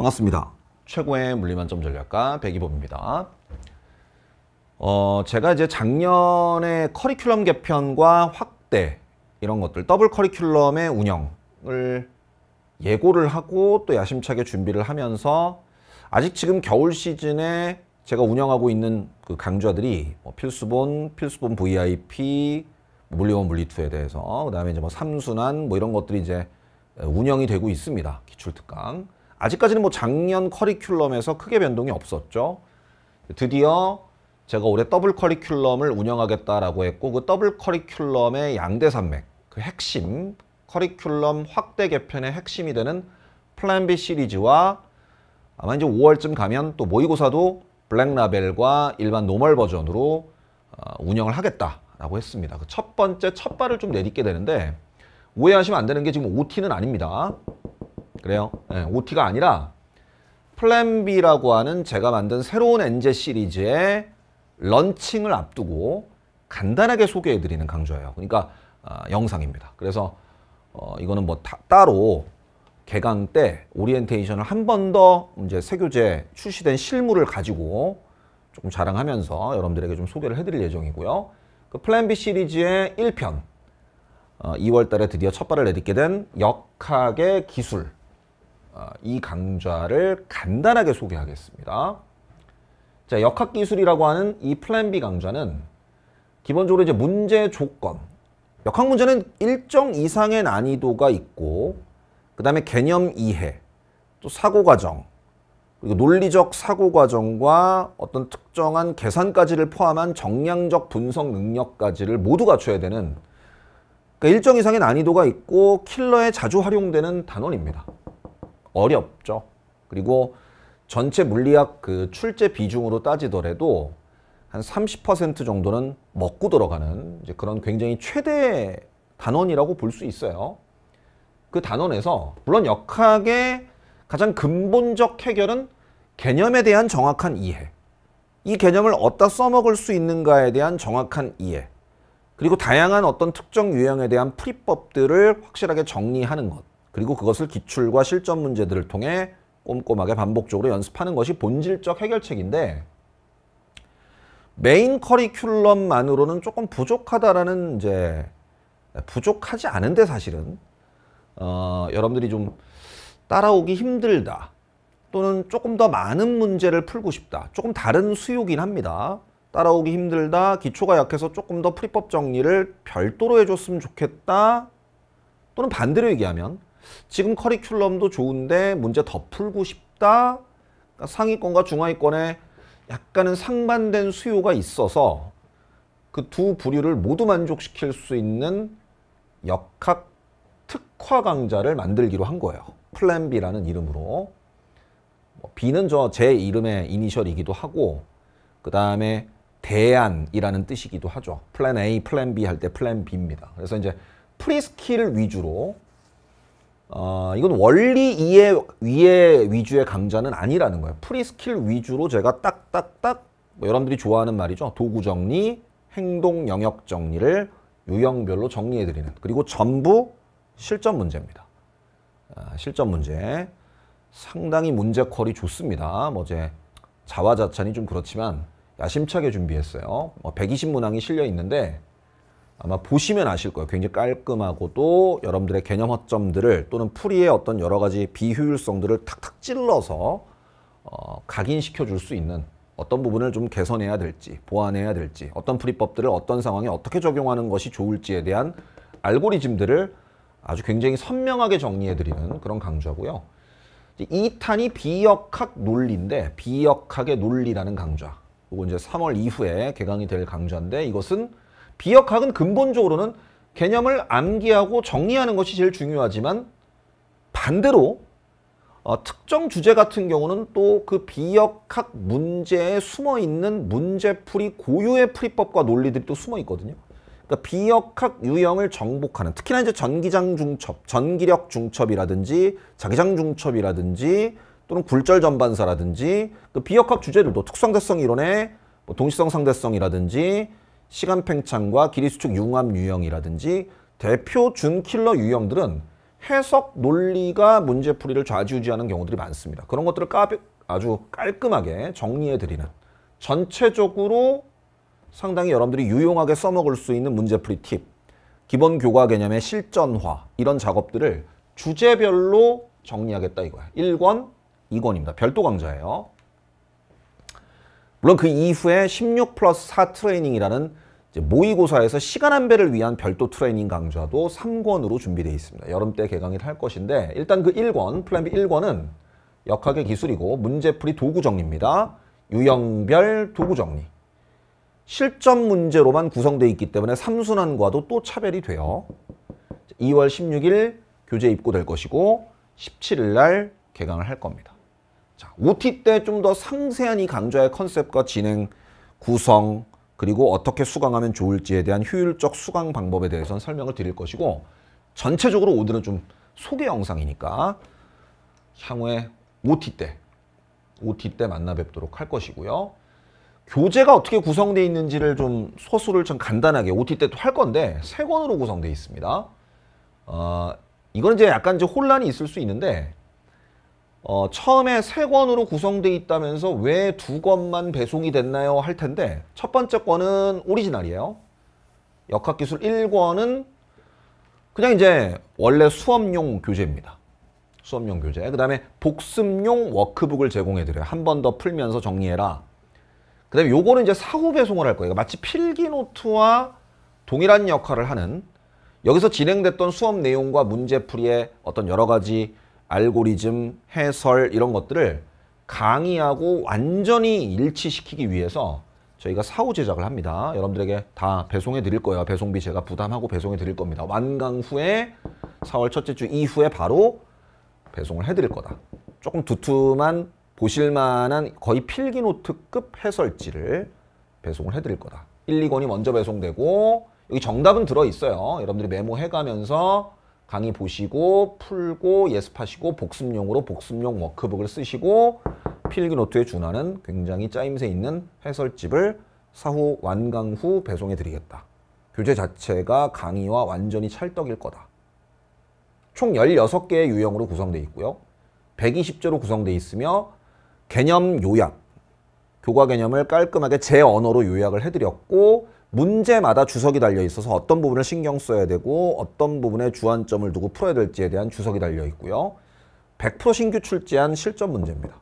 반갑습니다. 최고의 물리만점 전략가 백이범입니다. 어, 제가 이제 작년에 커리큘럼 개편과 확대 이런 것들 더블 커리큘럼의 운영을 예고를 하고 또 야심차게 준비를 하면서 아직 지금 겨울 시즌에 제가 운영하고 있는 그 강좌들이 뭐 필수본, 필수본 VIP, 뭐 물리원 물리투에 대해서 그 다음에 이제 뭐 삼순환 뭐 이런 것들이 이제 운영이 되고 있습니다. 기출특강. 아직까지는 뭐 작년 커리큘럼에서 크게 변동이 없었죠. 드디어 제가 올해 더블 커리큘럼을 운영하겠다라고 했고 그 더블 커리큘럼의 양대 산맥, 그 핵심 커리큘럼 확대 개편의 핵심이 되는 플랜 B 시리즈와 아마 이제 5월쯤 가면 또 모의고사도 블랙라벨과 일반 노멀 버전으로 어, 운영을 하겠다라고 했습니다. 그 첫 번째 첫 발을 좀 내딛게 되는데 오해하시면 안 되는 게 지금 OT는 아닙니다. 그래요? 네, 예, OT가 아니라 플랜 B라고 하는 제가 만든 새로운 엔제 시리즈의 런칭을 앞두고 간단하게 소개해드리는 강좌예요. 그러니까 어, 영상입니다. 그래서 어, 이거는 뭐 다, 따로 개강 때 오리엔테이션을 한 번 더 이제 새 교재 출시된 실물을 가지고 조금 자랑하면서 여러분들에게 좀 소개를 해드릴 예정이고요. 그 플랜 B 시리즈의 1편 어, 2월 달에 드디어 첫 발을 내딛게 된 역학의 기술 아, 이 강좌를 간단하게 소개하겠습니다. 자, 역학기술이라고 하는 이 플랜 B 강좌는 기본적으로 이제 문제 조건, 역학 문제는 일정 이상의 난이도가 있고 그 다음에 개념 이해, 또 사고 과정, 그리고 논리적 사고 과정과 어떤 특정한 계산까지를 포함한 정량적 분석 능력까지를 모두 갖춰야 되는 그러니까 일정 이상의 난이도가 있고 킬러에 자주 활용되는 단원입니다. 어렵죠. 그리고 전체 물리학 그 출제 비중으로 따지더라도 한 30% 정도는 먹고 들어가는 그런 굉장히 최대 단원이라고 볼 수 있어요. 그 단원에서 물론 역학의 가장 근본적 해결은 개념에 대한 정확한 이해. 이 개념을 어디다 써먹을 수 있는가에 대한 정확한 이해. 그리고 다양한 어떤 특정 유형에 대한 풀이법들을 확실하게 정리하는 것. 그리고 그것을 기출과 실전 문제들을 통해 꼼꼼하게 반복적으로 연습하는 것이 본질적 해결책인데 메인 커리큘럼만으로는 조금 부족하다라는 이제 부족하지 않은데 사실은 어, 여러분들이 좀 따라오기 힘들다 또는 조금 더 많은 문제를 풀고 싶다 조금 다른 수요긴 합니다 따라오기 힘들다 기초가 약해서 조금 더 풀이법 정리를 별도로 해줬으면 좋겠다 또는 반대로 얘기하면 지금 커리큘럼도 좋은데 문제 더 풀고 싶다. 그러니까 상위권과 중하위권에 약간은 상반된 수요가 있어서 그 두 부류를 모두 만족시킬 수 있는 역학 특화 강좌를 만들기로 한 거예요. 플랜 B라는 이름으로. 뭐 B는 저 제 이름의 이니셜이기도 하고 그 다음에 대안이라는 뜻이기도 하죠. 플랜 A, 플랜 B 할 때 플랜 B입니다. 그래서 이제 프리스킬 위주로 어, 이건 원리 이해 위에 위주의 강좌는 아니라는 거예요. 프리스킬 위주로 제가 딱딱딱 뭐 여러분들이 좋아하는 말이죠. 도구 정리, 행동 영역 정리를 유형별로 정리해 드리는 그리고 전부 실전 문제입니다. 아, 실전 문제 상당히 문제 컬이 좋습니다. 뭐제 자화자찬이 좀 그렇지만 야심차게 준비했어요. 뭐 120문항이 실려 있는데 아마 보시면 아실 거예요. 굉장히 깔끔하고 또 여러분들의 개념 허점들을 또는 풀이의 어떤 여러 가지 비효율성들을 탁탁 찔러서 어, 각인시켜 줄 수 있는 어떤 부분을 좀 개선해야 될지 보완해야 될지 어떤 풀이법들을 어떤 상황에 어떻게 적용하는 것이 좋을지에 대한 알고리즘들을 아주 굉장히 선명하게 정리해 드리는 그런 강좌고요. 2탄이 비역학 논리인데 비역학의 논리라는 강좌. 이거 이제 3월 이후에 개강이 될 강좌인데 이것은 비역학은 근본적으로는 개념을 암기하고 정리하는 것이 제일 중요하지만 반대로 어, 특정 주제 같은 경우는 또 그 비역학 문제에 숨어 있는 문제풀이 고유의 풀이법과 논리들이 또 숨어 있거든요. 그러니까 비역학 유형을 정복하는 특히나 이제 전기장 중첩, 전기력 중첩이라든지 자기장 중첩이라든지 또는 굴절 전반사라든지 그 비역학 주제들도 특성대성 이론의 뭐 동시성 상대성이라든지 시간 팽창과 길이 수축 융합 유형이라든지 대표 준킬러 유형들은 해석 논리가 문제풀이를 좌지우지하는 경우들이 많습니다. 그런 것들을 까비, 아주 깔끔하게 정리해드리는 전체적으로 상당히 여러분들이 유용하게 써먹을 수 있는 문제풀이 팁, 기본 교과 개념의 실전화 이런 작업들을 주제별로 정리하겠다 이거야. 1권, 2권입니다. 별도 강좌예요. 물론 그 이후에 16 플러스 4 트레이닝이라는 모의고사에서 시간 안배를 위한 별도 트레이닝 강좌도 3권으로 준비되어 있습니다. 여름 때 개강이 할 것인데 일단 그 1권, 플랜 B 1권은 역학의 기술이고 문제풀이 도구 정리입니다. 유형별 도구 정리. 실전 문제로만 구성되어 있기 때문에 3순환과도또 차별이 돼요. 2월 16일 교재 입고될 것이고 17일 날 개강을 할 겁니다. 자, OT 때 좀 더 상세한 이 강좌의 컨셉과 진행, 구성, 그리고 어떻게 수강하면 좋을지에 대한 효율적 수강 방법에 대해서는 설명을 드릴 것이고 전체적으로 오늘은 좀 소개 영상이니까 향후에 OT 때, OT 때 만나 뵙도록 할 것이고요. 교재가 어떻게 구성되어 있는지를 좀 소수를 좀 간단하게 OT 때도 할 건데 세 권으로 구성되어 있습니다. 어, 이건 이제 약간 이제 혼란이 있을 수 있는데 어, 처음에 세 권으로 구성돼 있다면서 왜 두 권만 배송이 됐나요? 할 텐데 첫 번째 권은 오리지널이에요. 역학기술 1권은 그냥 이제 원래 수업용 교재입니다. 수업용 교재. 그 다음에 복습용 워크북을 제공해드려요. 한 번 더 풀면서 정리해라. 그 다음에 요거는 이제 사후 배송을 할 거예요. 그러니까 마치 필기노트와 동일한 역할을 하는 여기서 진행됐던 수업 내용과 문제풀이의 어떤 여러 가지 알고리즘, 해설 이런 것들을 강의하고 완전히 일치시키기 위해서 저희가 사후 제작을 합니다. 여러분들에게 다 배송해 드릴 거예요. 배송비 제가 부담하고 배송해 드릴 겁니다. 완강 후에 4월 첫째 주 이후에 바로 배송을 해 드릴 거다. 조금 두툼한 보실만한 거의 필기노트급 해설지를 배송을 해드릴 거다. 1, 2권이 먼저 배송되고 여기 정답은 들어있어요. 여러분들이 메모해가면서 강의 보시고 풀고 예습하시고 복습용으로 복습용 워크북을 쓰시고 필기노트에 준하는 굉장히 짜임새 있는 해설집을 사후 완강 후 배송해 드리겠다. 교재 자체가 강의와 완전히 찰떡일 거다. 총 16개의 유형으로 구성되어 있고요. 120제로 구성되어 있으며 개념 요약, 교과 개념을 깔끔하게 제 언어로 요약을 해드렸고 문제마다 주석이 달려 있어서 어떤 부분을 신경 써야 되고 어떤 부분에 주안점을 두고 풀어야 될지에 대한 주석이 달려 있고요. 100% 신규 출제한 실전 문제입니다.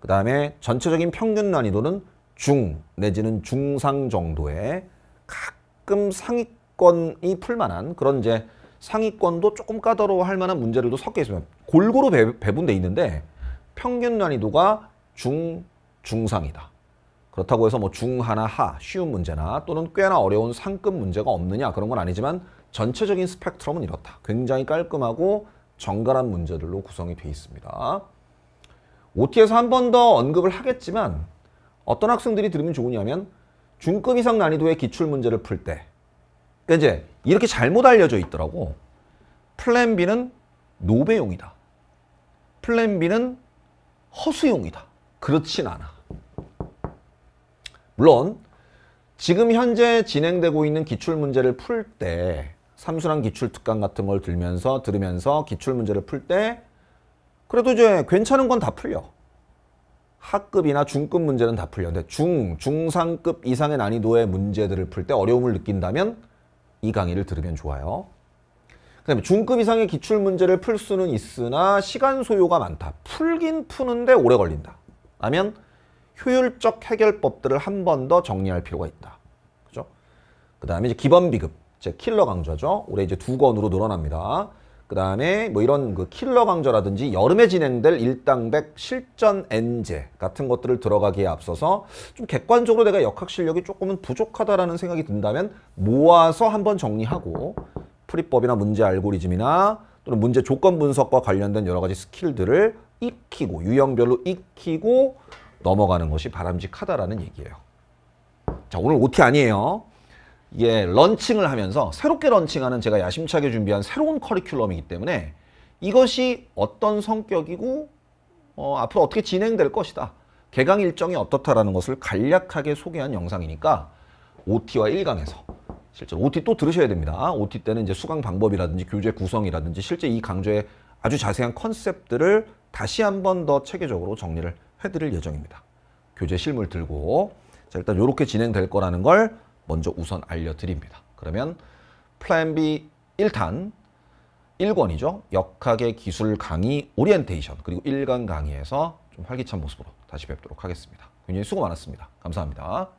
그 다음에 전체적인 평균 난이도는 중 내지는 중상 정도의 가끔 상위권이 풀만한 그런 이제 상위권도 조금 까다로워 할 만한 문제들도 섞여 있으면 골고루 배, 배분돼 있는데 평균 난이도가 중 중상이다. 그렇다고 해서 뭐 중하나 하, 쉬운 문제나 또는 꽤나 어려운 상급 문제가 없느냐 그런 건 아니지만 전체적인 스펙트럼은 이렇다. 굉장히 깔끔하고 정갈한 문제들로 구성이 돼 있습니다. OT에서 한 번 더 언급을 하겠지만 어떤 학생들이 들으면 좋으냐면 중급 이상 난이도의 기출 문제를 풀때 그러니까 이제 이렇게 잘못 알려져 있더라고. 플랜 B는 노배용이다. 플랜 B는 허수용이다. 그렇진 않아. 물론 지금 현재 진행되고 있는 기출 문제를 풀 때 삼수랑 기출 특강 같은 걸 들면서 들으면서 기출 문제를 풀 때 그래도 이제 괜찮은 건 다 풀려. 하급이나 중급 문제는 다 풀려. 근데 중, 중상급 이상의 난이도의 문제들을 풀 때 어려움을 느낀다면 이 강의를 들으면 좋아요. 그 다음에 중급 이상의 기출 문제를 풀 수는 있으나 시간 소요가 많다. 풀긴 푸는데 오래 걸린다. 라면 효율적 해결법들을 한 번 더 정리할 필요가 있다. 그죠? 그 다음에 이제 기본 비급. 제 킬러 강좌죠. 올해 이제 두 권으로 늘어납니다. 그 다음에 뭐 이런 그 킬러 강좌라든지 여름에 진행될 일당백 실전 엔제 같은 것들을 들어가기에 앞서서 좀 객관적으로 내가 역학 실력이 조금은 부족하다라는 생각이 든다면 모아서 한 번 정리하고 풀이법이나 문제 알고리즘이나 또는 문제 조건 분석과 관련된 여러 가지 스킬들을 익히고 유형별로 익히고 넘어가는 것이 바람직하다라는 얘기예요. 자, 오늘 OT 아니에요. 이게 런칭을 하면서 새롭게 런칭하는 제가 야심차게 준비한 새로운 커리큘럼이기 때문에 이것이 어떤 성격이고 어, 앞으로 어떻게 진행될 것이다. 개강 일정이 어떻다라는 것을 간략하게 소개한 영상이니까 OT와 1강에서 실제로 OT 또 들으셔야 됩니다. OT 때는 이제 수강 방법이라든지 교재 구성이라든지 실제 이 강좌의 아주 자세한 컨셉들을 다시 한 번 더 체계적으로 정리를 해드릴 예정입니다. 교재 실물 들고 자, 일단 이렇게 진행될 거라는 걸 먼저 우선 알려드립니다. 그러면 플랜 B 1탄 1권이죠. 역학의 기술 강의 오리엔테이션 그리고 1강 강의에서 좀 활기찬 모습으로 다시 뵙도록 하겠습니다. 굉장히 수고 많았습니다. 감사합니다.